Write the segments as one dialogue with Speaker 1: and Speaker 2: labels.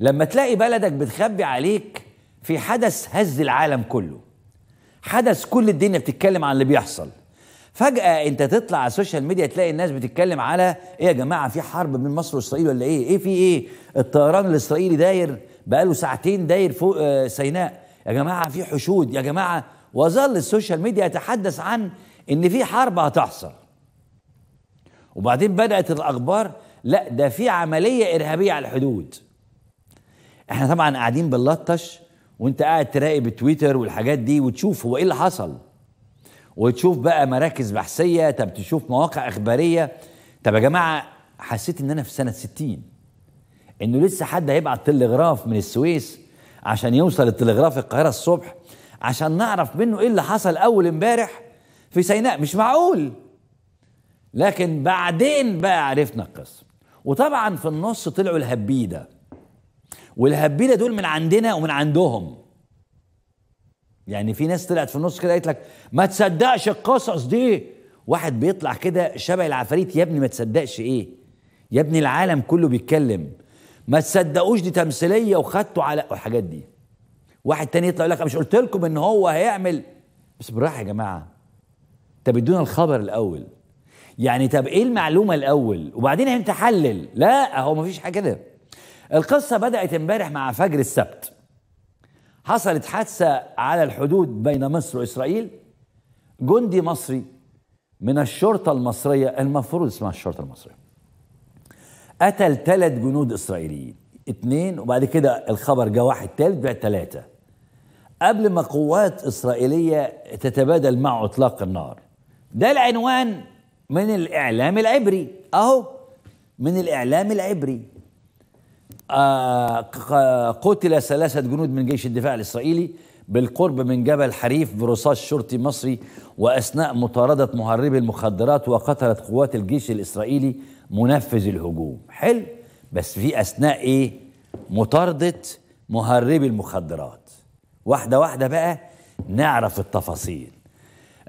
Speaker 1: لما تلاقي بلدك بتخبي عليك في حدث هز العالم كله حدث كل الدنيا بتتكلم عن اللي بيحصل فجأة انت تطلع على السوشيال ميديا تلاقي الناس بتتكلم على ايه يا جماعة في حرب بين مصر واسرائيل ولا ايه ايه في ايه الطيران الاسرائيلي داير بقاله ساعتين داير فوق آه، سيناء يا جماعة في حشود يا جماعة وظل السوشيال ميديا يتحدث عن ان في حرب هتحصل وبعدين بدأت الاخبار لا ده في عملية ارهابية على الحدود احنا طبعا قاعدين بنلطش وانت قاعد تراقب تويتر والحاجات دي وتشوف هو ايه اللي حصل وتشوف بقى مراكز بحثيه طب تشوف مواقع اخباريه طب يا جماعه حسيت ان انا في سنه 60 انه لسه حد هيبعت تلغراف من السويس عشان يوصل التلغراف القاهره الصبح عشان نعرف منه ايه اللي حصل اول امبارح في سيناء مش معقول لكن بعدين بقى عرفنا القصه وطبعا في النص طلعوا الهبيده والهبيله دول من عندنا ومن عندهم يعني في ناس طلعت في النص كده قالت لك ما تصدقش القصص دي واحد بيطلع كده شبه العفاريت يا ابني ما تصدقش ايه يا ابني العالم كله بيتكلم ما تصدقوش دي تمثيليه وخدتوا على الحاجات دي واحد تاني يطلع يقول لك مش قلت لكم ان هو هيعمل بس بالراحه يا جماعه طب ادونا الخبر الاول يعني طب ايه المعلومه الاول وبعدين انت حلل لا هو مفيش حاجه كده القصة بدأت امبارح مع فجر السبت حصلت حادثة على الحدود بين مصر وإسرائيل جندي مصري من الشرطة المصرية المفروض اسمها الشرطة المصرية قتل ثلاث جنود إسرائيليين اثنين وبعد كده الخبر جه واحد ثالث بقى ثلاثة قبل ما قوات إسرائيلية تتبادل مع إطلاق النار ده العنوان من الإعلام العبري أهو من الإعلام العبري آه، قتل ثلاثة جنود من جيش الدفاع الإسرائيلي بالقرب من جبل حريف برصاص شرطي مصري وأثناء مطاردة مهربي المخدرات وقتلت قوات الجيش الإسرائيلي منفذ الهجوم حلو بس في أثناء إيه مطاردة مهربي المخدرات واحدة واحدة بقى نعرف التفاصيل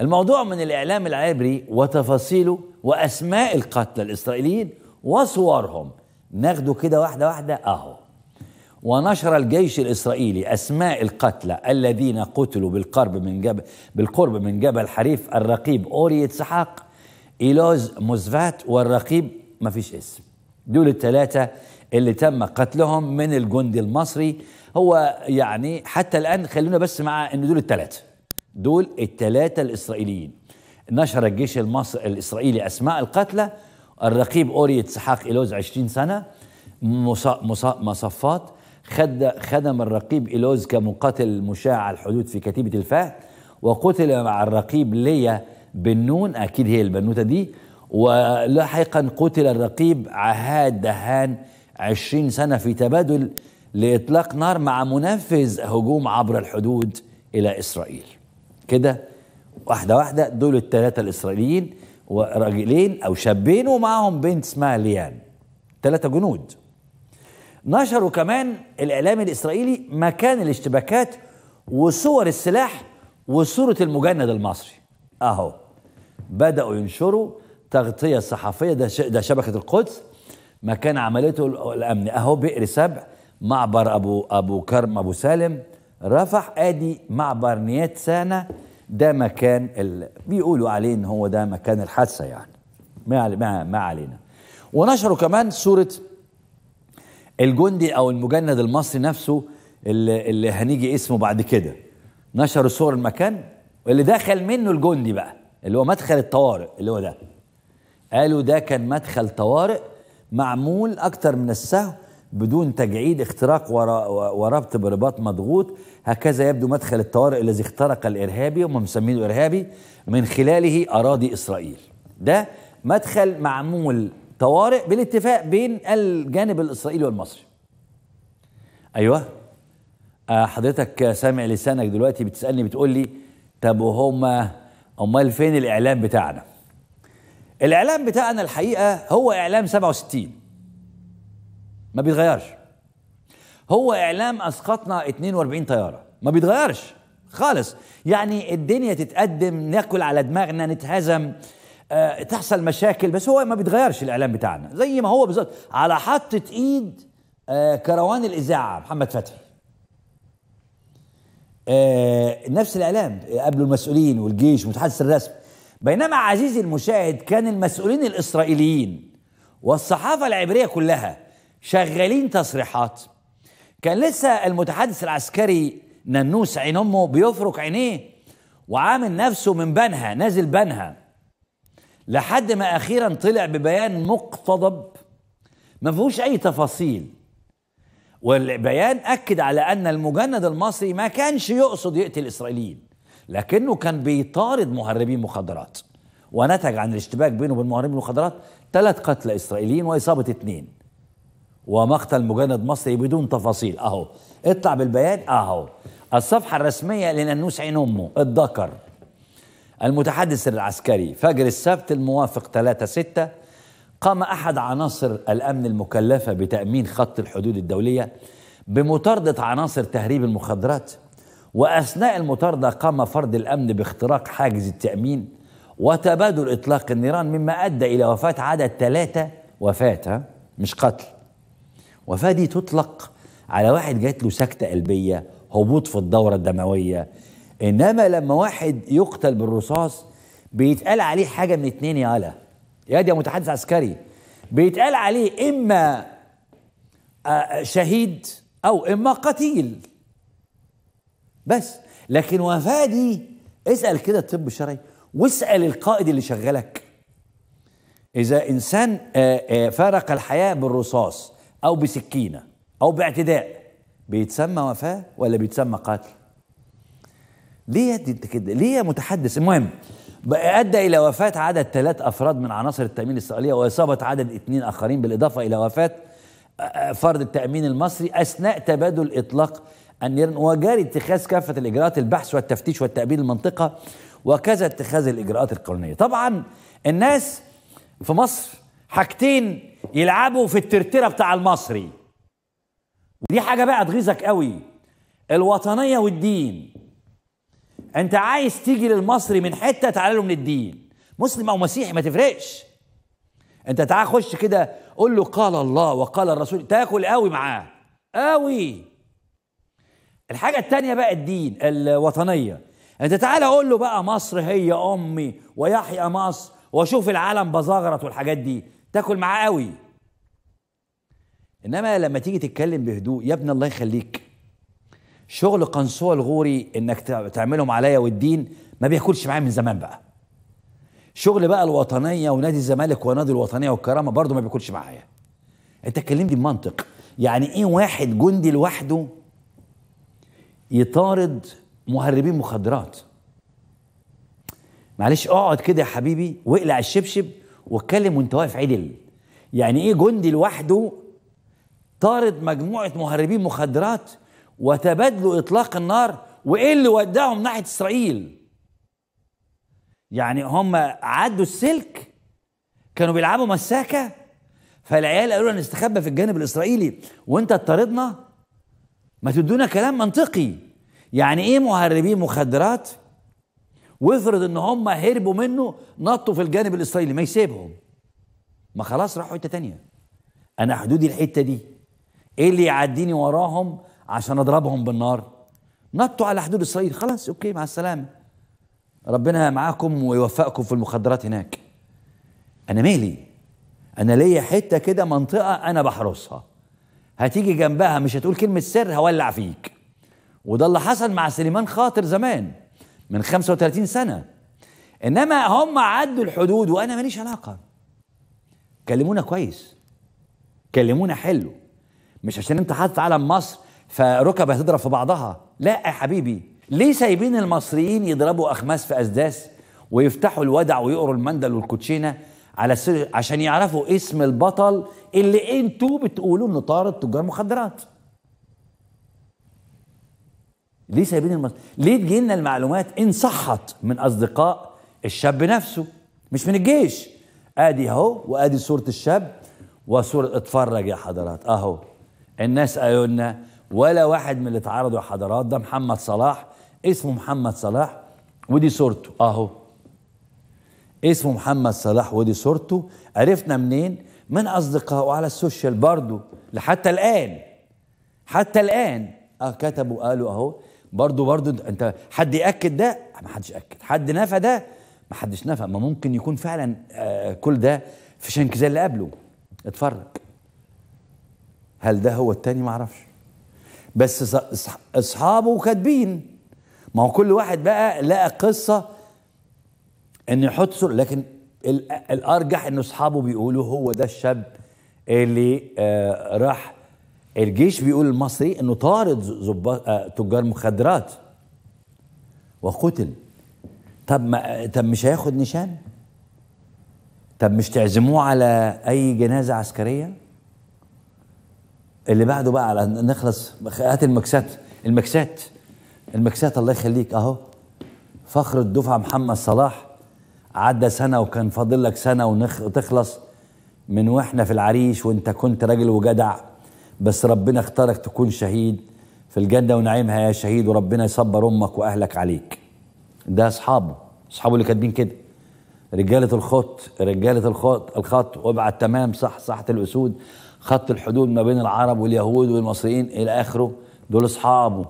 Speaker 1: الموضوع من الإعلام العبري وتفاصيله وأسماء القتلى الإسرائيليين وصورهم ناخده كده واحدة واحدة أهو ونشر الجيش الإسرائيلي أسماء القتلى الذين قتلوا بالقرب من جبل بالقرب من جبل حريف الرقيب أوري إسحاق إيلوز موزفات والرقيب ما فيش اسم دول الثلاثة اللي تم قتلهم من الجندي المصري هو يعني حتى الآن خلونا بس مع أن دول الثلاثة دول الثلاثة الإسرائيليين نشر الجيش المصري الإسرائيلي أسماء القتلى الرقيب أوري إسحاق إلوز 20 سنة مصفات خدم الرقيب إلوز كمقاتل مشاع على الحدود في كتيبة الفهد وقتل مع الرقيب ليا بن نون أكيد هي البنوتة دي ولاحقا قتل الرقيب عهاد دهان 20 سنة في تبادل لإطلاق نار مع منفذ هجوم عبر الحدود إلى إسرائيل كده واحدة واحدة دول الثلاثة الإسرائيليين وراجلين او شابين ومعاهم بنت اسمها ليان ثلاثه جنود نشروا كمان الاعلام الاسرائيلي مكان الاشتباكات وصور السلاح وصوره المجند المصري اهو بداوا ينشروا تغطيه صحفيه ده ده شبكه القدس مكان عملته الامن اهو بئر سبع معبر ابو ابو كرم ابو سالم رفح ادي معبر نيات سانا ده مكان ال... بيقولوا عليه ان هو ده مكان الحادثه يعني ما ما, علينا ونشروا كمان صوره الجندي او المجند المصري نفسه اللي, اللي هنيجي اسمه بعد كده نشروا صور المكان اللي دخل منه الجندي بقى اللي هو مدخل الطوارئ اللي هو ده قالوا ده كان مدخل طوارئ معمول اكتر من السهو بدون تجعيد اختراق وربط برباط مضغوط هكذا يبدو مدخل الطوارئ الذي اخترق الإرهابي هم مسمينه إرهابي من خلاله أراضي إسرائيل ده مدخل معمول طوارئ بالاتفاق بين الجانب الإسرائيلي والمصري أيوه آه، حضرتك سامع لسانك دلوقتي بتسألني بتقول لي طب وهما أمال فين الإعلام بتاعنا الإعلام بتاعنا الحقيقة هو إعلام 67 ما بيتغيرش هو اعلام اسقطنا 42 طياره ما بيتغيرش خالص يعني الدنيا تتقدم ناكل على دماغنا نتهزم آه، تحصل مشاكل بس هو ما بيتغيرش الاعلام بتاعنا زي ما هو بالظبط على حطه ايد آه، كروان الاذاعه محمد فتحي آه، نفس الاعلام آه، قبل المسؤولين والجيش ومتحدث الرسم بينما عزيزي المشاهد كان المسؤولين الاسرائيليين والصحافه العبريه كلها شغالين تصريحات كان لسه المتحدث العسكري ننوس عين امه بيفرك عينيه وعامل نفسه من بنها نازل بنها لحد ما اخيرا طلع ببيان مقتضب ما فيهوش اي تفاصيل والبيان اكد على ان المجند المصري ما كانش يقصد يقتل الاسرائيليين لكنه كان بيطارد مهربين مخدرات ونتج عن الاشتباك بينه وبين مهربين المخدرات ثلاث قتلى اسرائيليين واصابه اثنين ومقتل مجند مصري بدون تفاصيل اهو اطلع بالبيان اهو الصفحة الرسمية لننوس عين أمه الذكر المتحدث العسكري فجر السبت الموافق 3 6 قام أحد عناصر الأمن المكلفة بتأمين خط الحدود الدولية بمطاردة عناصر تهريب المخدرات وأثناء المطاردة قام فرد الأمن باختراق حاجز التأمين وتبادل إطلاق النيران مما أدى إلى وفاة عدد ثلاثة وفاة مش قتل وفاة دي تطلق على واحد جات له سكتة قلبية هبوط في الدورة الدموية إنما لما واحد يقتل بالرصاص بيتقال عليه حاجة من اتنين يالا يا دي متحدث عسكري بيتقال عليه إما آه، شهيد أو إما قتيل بس لكن وفاة دي اسأل كده الطب الشرعي واسأل القائد اللي شغلك إذا إنسان آه، آه، فارق الحياة بالرصاص أو بسكينة أو باعتداء بيتسمى وفاة ولا بيتسمى قتل ليه انت كده ليه يا متحدث المهم ادى الى وفاه عدد ثلاث افراد من عناصر التامين الاسرائيليه واصابه عدد اثنين اخرين بالاضافه الى وفاه آه، آه، فرد التامين المصري اثناء تبادل اطلاق النيران وجاري اتخاذ كافه الاجراءات البحث والتفتيش والتأبيد المنطقه وكذا اتخاذ الاجراءات القانونيه طبعا الناس في مصر حاجتين يلعبوا في الترتره بتاع المصري ودي حاجه بقى تغيظك قوي الوطنيه والدين انت عايز تيجي للمصري من حته تعالى له من الدين مسلم او مسيحي ما تفرقش انت تعال خش كده قول له قال الله وقال الرسول تاكل قوي معاه قوي الحاجه الثانيه بقى الدين الوطنيه انت تعالى قول له بقى مصر هي امي ويحيى مصر واشوف العالم بزغرت والحاجات دي تاكل معاه قوي انما لما تيجي تتكلم بهدوء يا ابني الله يخليك شغل قنصوه الغوري انك تعملهم عليا والدين ما بياكلش معايا من زمان بقى شغل بقى الوطنيه ونادي الزمالك ونادي الوطنيه والكرامه برضه ما بياكلش معايا انت اتكلمت بمنطق يعني ايه واحد جندي لوحده يطارد مهربين مخدرات معلش اقعد كده يا حبيبي واقلع الشبشب واتكلم وانت واقف عدل يعني ايه جندي لوحده طارد مجموعه مهربين مخدرات وتبادلوا اطلاق النار وايه اللي وداهم ناحيه اسرائيل يعني هم عدوا السلك كانوا بيلعبوا مساكه فالعيال قالوا لنا نستخبى في الجانب الاسرائيلي وانت تطاردنا ما تدونا كلام منطقي يعني ايه مهربين مخدرات وافرض ان هم هربوا منه نطوا في الجانب الاسرائيلي ما يسيبهم ما خلاص راحوا حته تانية انا حدودي الحته دي ايه اللي يعديني وراهم عشان اضربهم بالنار نطوا على حدود اسرائيل خلاص اوكي مع السلامه ربنا معاكم ويوفقكم في المخدرات هناك انا مالي انا ليا حته كده منطقه انا بحرسها هتيجي جنبها مش هتقول كلمه سر هولع فيك وده اللي حصل مع سليمان خاطر زمان من 35 سنة إنما هم عدوا الحدود وأنا ماليش علاقة كلمونا كويس كلمونا حلو مش عشان أنت حاطط علم مصر فركب هتضرب في بعضها لا يا حبيبي ليه سايبين المصريين يضربوا أخماس في أسداس ويفتحوا الودع ويقروا المندل والكوتشينة على عشان يعرفوا اسم البطل اللي انتوا بتقولوا انه طارد تجار مخدرات ليه سايبين المصرف ليه تجينا المعلومات ان صحت من اصدقاء الشاب نفسه مش من الجيش ادي اهو وادي صوره الشاب وصوره اتفرج يا حضرات اهو الناس قالوا ولا واحد من اللي اتعرضوا يا حضرات ده محمد صلاح اسمه محمد صلاح ودي صورته اهو اسمه محمد صلاح ودي صورته عرفنا منين من اصدقائه على السوشيال برضه لحتى الان حتى الان آه، كتبوا قالوا اهو برضو برضو انت حد ياكد ده ما حدش اكد حد نفى ده ما حدش نفى ما ممكن يكون فعلا آه، كل ده في شنك زي اللي قبله اتفرج هل ده هو التاني ما اعرفش بس اصحابه كاتبين ما هو كل واحد بقى لقى قصه ان يحط صورة لكن الارجح ان اصحابه بيقولوا هو ده الشاب اللي آه راح الجيش بيقول المصري انه طارد ظباط آه، تجار مخدرات وقتل طب ما طب مش هياخد نشان طب مش تعزموه على اي جنازه عسكريه اللي بعده بقى على نخلص هات المكسات المكسات المكسات الله يخليك اهو فخر الدفعه محمد صلاح عدى سنه وكان فاضل لك سنه وتخلص من واحنا في العريش وانت كنت راجل وجدع بس ربنا اختارك تكون شهيد في الجنة ونعيمها يا شهيد وربنا يصبر أمك وأهلك عليك ده أصحابه أصحابه اللي كاتبين كده رجالة الخط رجالة الخط الخط وابعد تمام صح صحة الأسود خط الحدود ما بين العرب واليهود والمصريين إلى آخره دول أصحابه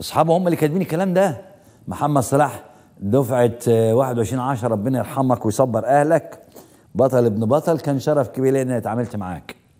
Speaker 1: أصحابه هم اللي كاتبين الكلام ده محمد صلاح دفعة 21 10 ربنا يرحمك ويصبر أهلك بطل ابن بطل كان شرف كبير لي إن اتعاملت معاك